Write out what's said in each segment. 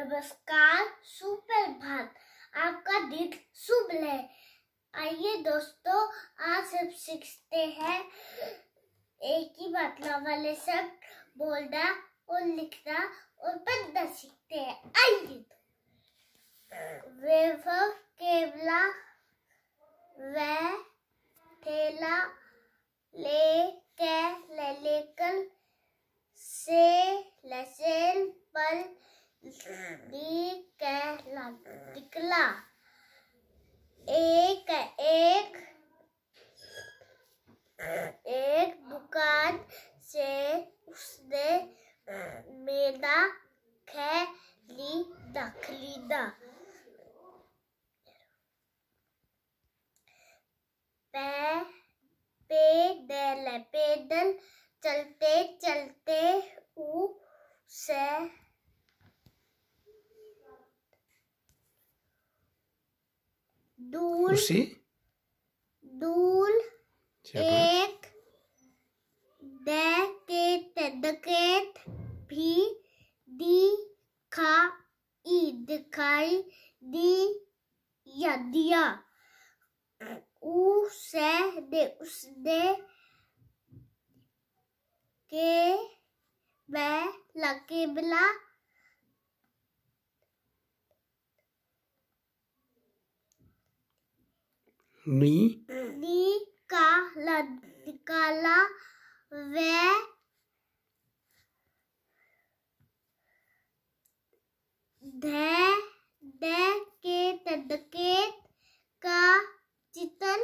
नमस्कार सुपर भात आपका दिन शुभ ले आइए दोस्तों आज हम सीखते हैं एक ही मतलब वाले शब्द बोलना और लिखना और पढ़ना सीखते हैं आइए तो। वैभव केवला वह थेला ले दिखाई दिखाई या दिया उसे दे उसने के मैं लगे मिला नी नी का लड़का ला वे के तदकेत का चितल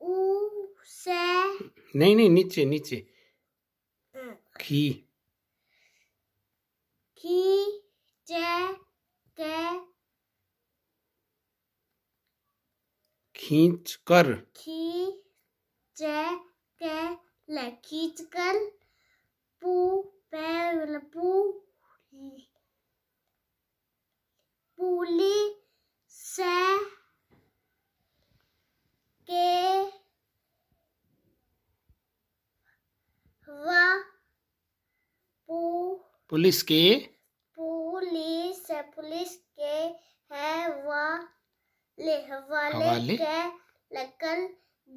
उ नहीं नहीं नीचे नीचे की की चे के खींच कर खींच के ले खींच कर पू पे पू पुली से के व पुलिस के पुलिस पुलिस के है वा ले वाले हवाले के लगन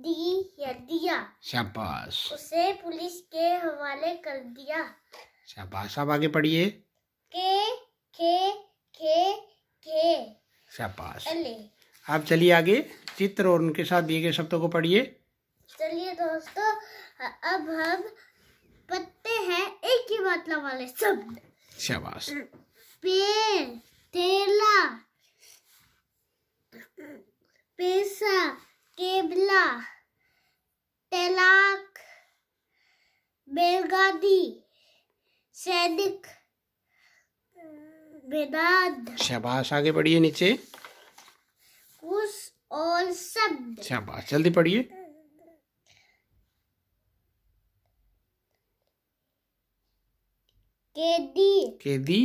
दी या दिया शाबाश उसे पुलिस के हवाले कर दिया शाबाश आप आगे पढ़िए के के के शाबाश आप चलिए आगे चित्र और उनके साथ दिए गए शब्दों को पढ़िए चलिए दोस्तों अब हम पत्ते हैं एक ही मतलब वाले शब्द शाबाश पेड़ ठेला पैसा केबला तलाक बैलगाड़ी सैनिक बेदाद शाबाश आगे पढ़िए नीचे कुछ और शब्द शाबाश जल्दी पढ़िए केदी केदी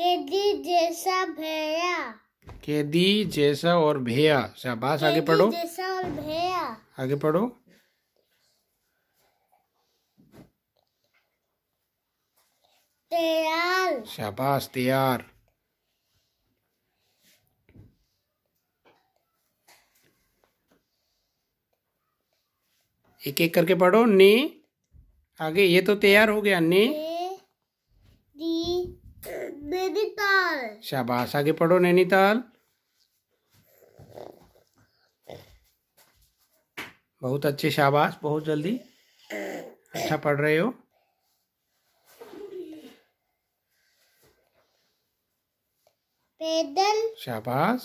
केदी जैसा भैया केदी जैसा और भैया शाबाश आगे पढ़ो जैसा और भैया आगे पढ़ो तैयार शाबाश तैयार एक एक करके पढ़ो ने आगे ये तो तैयार हो गया ने नैनीताल शाबाश आगे पढ़ो नैनीताल बहुत अच्छे शाबाश बहुत जल्दी अच्छा पढ़ रहे हो पैदल शाबाश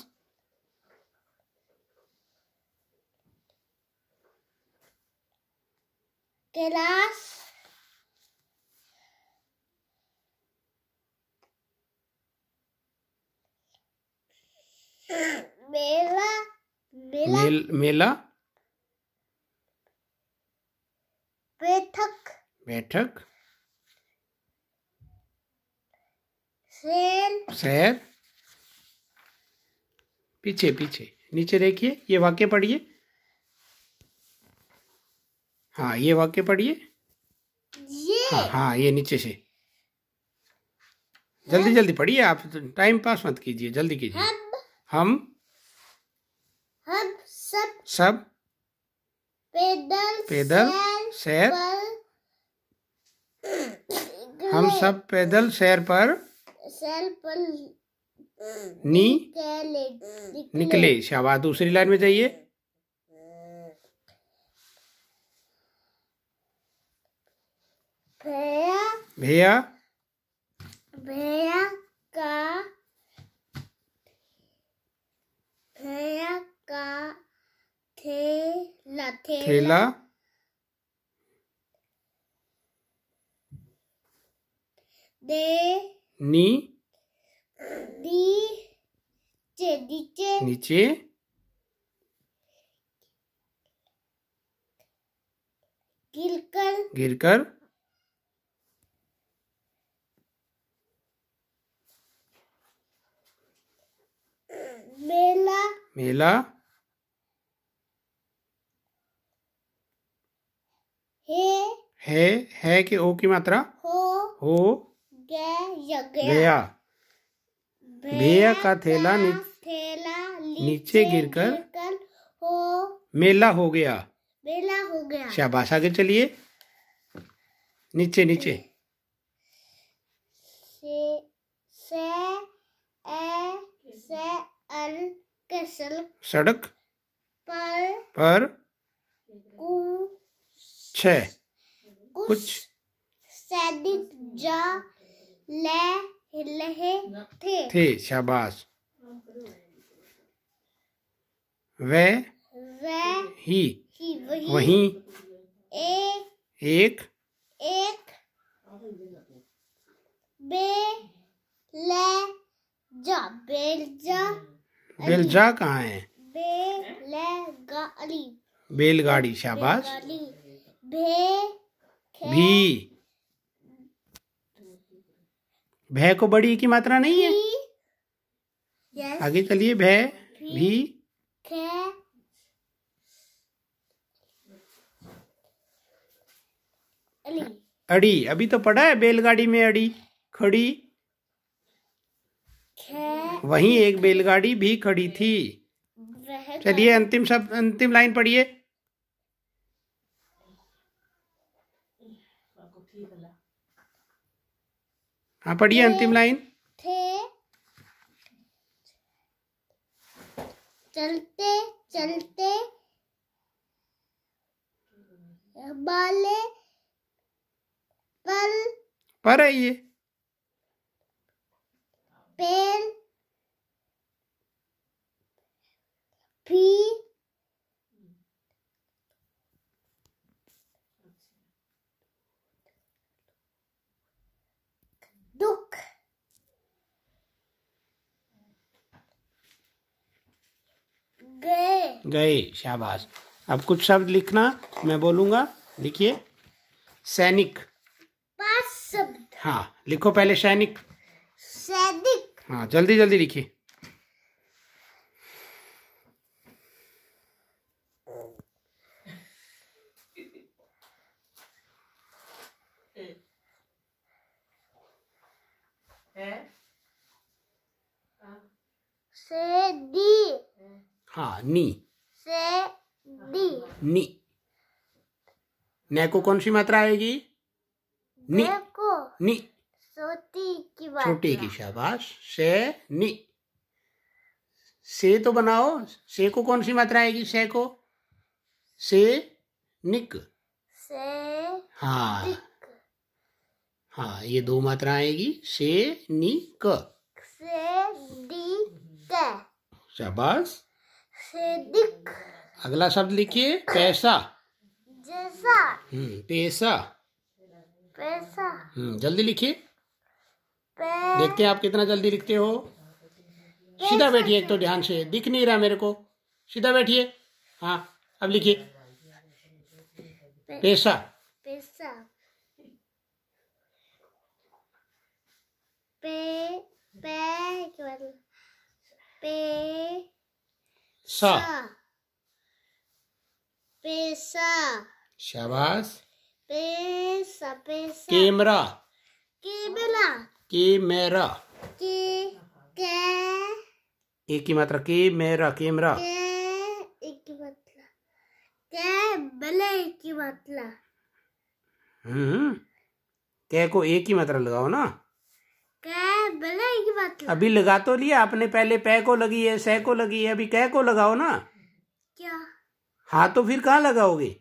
क्लास मेला मेला मेला बैठक बैठक सैर सैर पीछे पीछे नीचे देखिए ये वाक्य पढ़िए हाँ ये वाक्य पढ़िए हाँ हाँ ये नीचे से हाँ। जल्दी जल्दी पढ़िए आप टाइम पास मत कीजिए जल्दी कीजिए हम हम सब सब पैदल पैदल शहर हम सब पैदल शहर पर शहर पर नी निकले शाबाश दूसरी लाइन में जाइए भैया भैया का भैया का थेला थेला, थेला दे नी नीचे नीचे नीचे गिरकर गिरकर मेला मेला है है है कि ओ की मात्रा हो हो गया गया भैया का थैला नीचे गिरकर हो मेला हो गया मेला हो गया शाबाश आगे चलिए नीचे नीचे से से ए से अल कसल सड़क पर पर कुछ कुछ सैनिक जा ले थे थे शाबाश वे वे ही, ही वही, वही ए, एक एक जा बेल जा कहाँ है बे ले बेलगाड़ी बेलगाड़ी शाबाश भे भी भय को बड़ी की मात्रा नहीं है आगे चलिए भय भी अड़ी अभी तो पढ़ा है बैलगाड़ी में अड़ी खड़ी वहीं एक बैलगाड़ी भी खड़ी थी चलिए अंतिम शब्द अंतिम लाइन पढ़िए हाँ पढ़िए अंतिम लाइन थे चलते चलते बाले पल पर आइए पेल फी गए गए शाबाश अब कुछ शब्द लिखना मैं बोलूंगा लिखिए सैनिक पांच शब्द हाँ लिखो पहले सैनिक सैनिक हाँ जल्दी जल्दी लिखिए Sedi. हाँ नी से दी नी ने को कौन सी मात्रा आएगी नी को नी छोटी की छोटी की शाबाश से नी से तो बनाओ से को कौन सी मात्रा आएगी से को से निक से हाँ दिक. हाँ ये दो मात्रा आएगी से नी क से दी शाबाश से अगला शब्द लिखिए पैसा जैसा हम्म पैसा पैसा हम्म जल्दी लिखिए देखते हैं आप कितना जल्दी लिखते हो सीधा बैठिए एक तो ध्यान से दिख नहीं रहा मेरे को सीधा बैठिए हाँ अब लिखिए पैसा पैसा पे पे पे सा पैसा शाबाश पैसा पैसा कैमरा कैमरा कैमरा के के एक ही मात्रा के मेरा कैमरा हम्म, हम्म के को एक ही मात्रा लगाओ ना अभी लगा तो लिया आपने पहले पै को लगी है सह को लगी है अभी कह को लगाओ ना क्या हाँ तो फिर कहाँ लगाओगे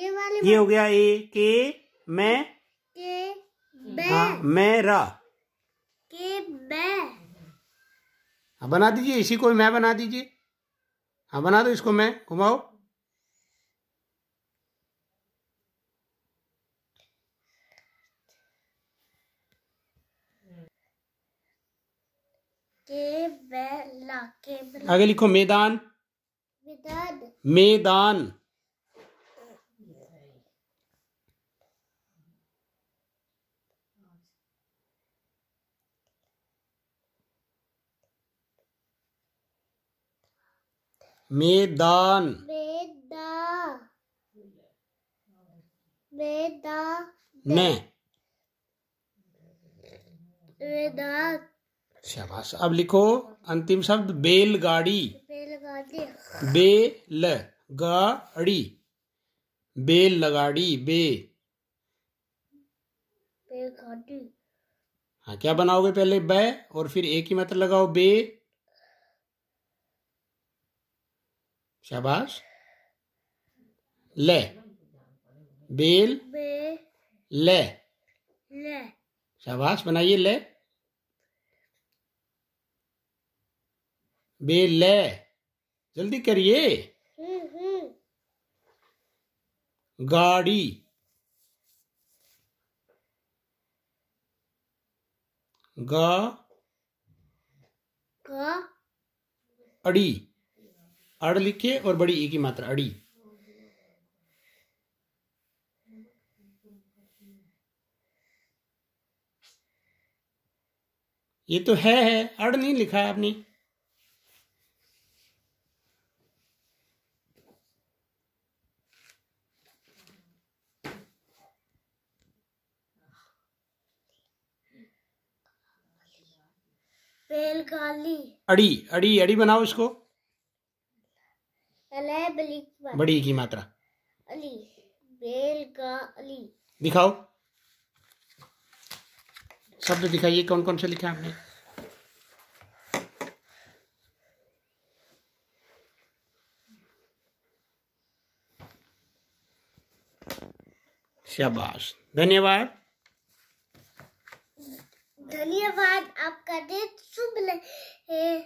ये वाले ये हो गया ए के मैं के हाँ रा के हाँ बना दीजिए इसी को मैं बना दीजिए हाँ बना दो इसको मैं घुमाओ आगे लिखो मैदान मैदान मैदान मैदान मैदान शाबाश अब लिखो अंतिम शब्द बेलगाड़ी बेल बेल गाड़ी बेल लगाड़ी बे हाँ क्या बनाओगे पहले बे और फिर एक ही मतलब लगाओ बे शाबाश ले बेल बे ले ले शाबाश बनाइए ले ले जल्दी करिए गाड़ी गा गा अड़ी अड़ लिखिए और बड़ी ई की मात्रा अड़ी ये तो है है अड़ नहीं लिखा है आपने बेलगाली अड़ी अड़ी अड़ी बनाओ इसको बड़ी की मात्रा अली बेल अली दिखाओ शब्द दिखाइए कौन कौन से लिखा आपने शाबाश धन्यवाद धन्यवाद आपका दिन शुभ रहे